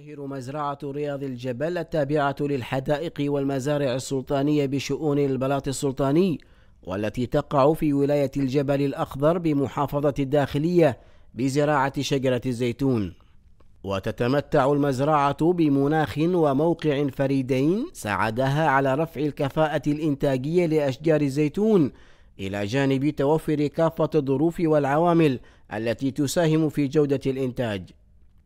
تشتهر مزرعة رياض الجبل التابعة للحدائق والمزارع السلطانية بشؤون البلاط السلطاني والتي تقع في ولاية الجبل الأخضر بمحافظة الداخلية بزراعة شجرة الزيتون وتتمتع المزرعة بمناخ وموقع فريدين ساعدها على رفع الكفاءة الإنتاجية لأشجار الزيتون إلى جانب توفر كافة الظروف والعوامل التي تساهم في جودة الإنتاج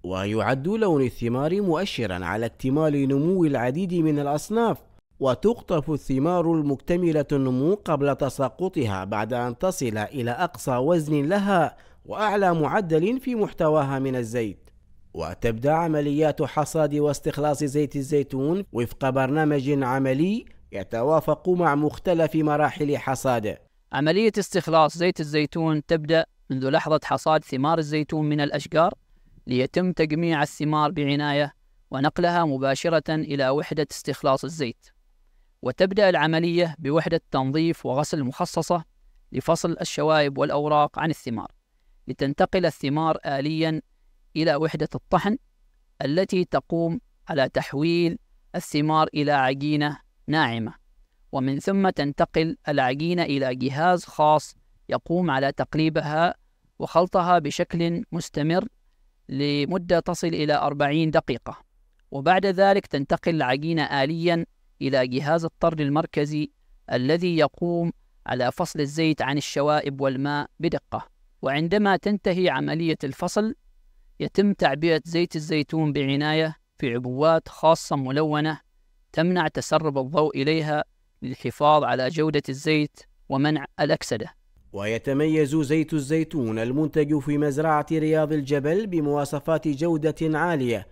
ويعد لون الثمار مؤشرا على اكتمال نمو العديد من الأصناف وتقطف الثمار المكتملة النمو قبل تساقطها بعد أن تصل إلى أقصى وزن لها وأعلى معدل في محتواها من الزيت وتبدأ عمليات حصاد واستخلاص زيت الزيتون وفق برنامج عملي يتوافق مع مختلف مراحل حصاده عملية استخلاص زيت الزيتون تبدأ منذ لحظة حصاد ثمار الزيتون من الأشجار ليتم تجميع الثمار بعناية ونقلها مباشرة إلى وحدة استخلاص الزيت وتبدأ العملية بوحدة تنظيف وغسل مخصصة لفصل الشوائب والأوراق عن الثمار لتنتقل الثمار آليا إلى وحدة الطحن التي تقوم على تحويل الثمار إلى عجينة ناعمة ومن ثم تنتقل العجينة إلى جهاز خاص يقوم على تقليبها وخلطها بشكل مستمر لمدة تصل إلى 40 دقيقة وبعد ذلك تنتقل العجينة آليا إلى جهاز الطرد المركزي الذي يقوم على فصل الزيت عن الشوائب والماء بدقة وعندما تنتهي عملية الفصل يتم تعبئة زيت الزيتون بعناية في عبوات خاصة ملونة تمنع تسرب الضوء إليها للحفاظ على جودة الزيت ومنع الأكسدة ويتميز زيت الزيتون المنتج في مزرعة رياض الجبل بمواصفات جودة عالية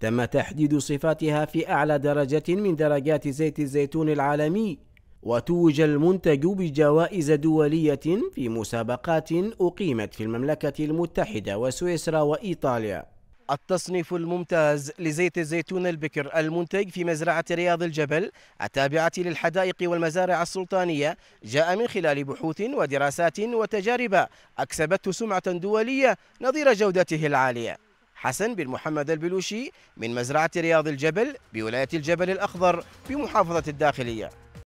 تم تحديد صفاتها في أعلى درجة من درجات زيت الزيتون العالمي وتوج المنتج بجوائز دولية في مسابقات أقيمت في المملكة المتحدة وسويسرا وإيطاليا التصنيف الممتاز لزيت الزيتون البكر المنتج في مزرعة رياض الجبل التابعة للحدائق والمزارع السلطانية جاء من خلال بحوث ودراسات وتجارب أكسبته سمعة دولية نظير جودته العالية حسن بن محمد البلوشي من مزرعة رياض الجبل بولاية الجبل الأخضر بمحافظة الداخلية